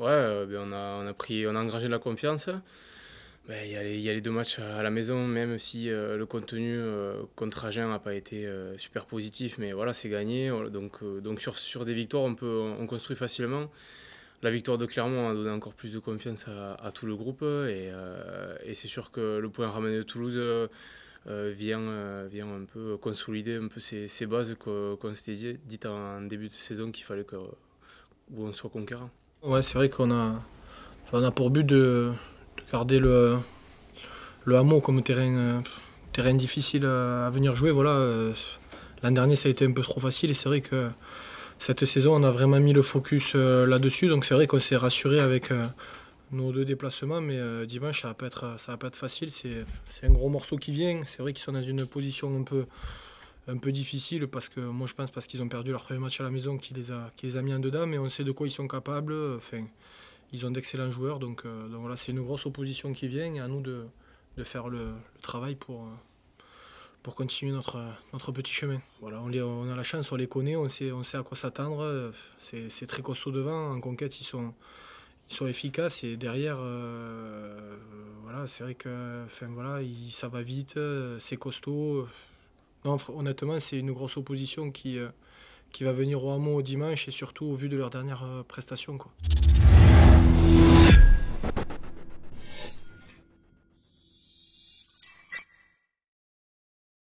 ouais, euh, ben, on, a, on, a pris, on a engrangé de la confiance. Ben, il y, a les deux matchs à la maison, même si euh, le contenu euh, contre Agen n'a pas été super positif, mais voilà, c'est gagné. Donc, donc sur, sur des victoires, on, peut, on construit facilement. La victoire de Clermont a donné encore plus de confiance à, tout le groupe. Et, c'est sûr que le point ramené de Toulouse vient, vient un peu consolider un peu ces, bases qu'on s'était dites en début de saison qu'il fallait qu'on soit conquérant c'est vrai qu'on a, on a pour but de, garder le, le, hameau comme terrain, terrain difficile à, venir jouer. Voilà, euh, l'an dernier, ça a été un peu trop facile et c'est vrai que cette saison, on a vraiment mis le focus euh, là-dessus. Donc c'est vrai qu'on s'est rassuré avec euh, nos deux déplacements, mais dimanche, ça va être, ça va pas être facile. C'est un gros morceau qui vient. C'est vrai qu'ils sont dans une position un peu un peu difficile parce que moi je pense parce qu'ils ont perdu leur premier match à la maison qui les a, les a mis en dedans, mais on sait de quoi ils sont capables. Enfin, ils ont d'excellents joueurs, donc, euh, donc voilà, c'est une grosse opposition qui vient et à nous de, faire le, travail pour, euh, pour continuer notre, notre petit chemin. Voilà, on, on a la chance, on les connaît, on sait, on sait à quoi s'attendre. C'est très costaud devant, en conquête ils sont, ils sont efficaces et derrière, euh, voilà, c'est vrai que enfin, voilà, ça va vite, c'est costaud. Non, honnêtement, c'est une grosse opposition qui, euh, va venir au hameau dimanche et surtout au vu de leur dernière euh, prestation.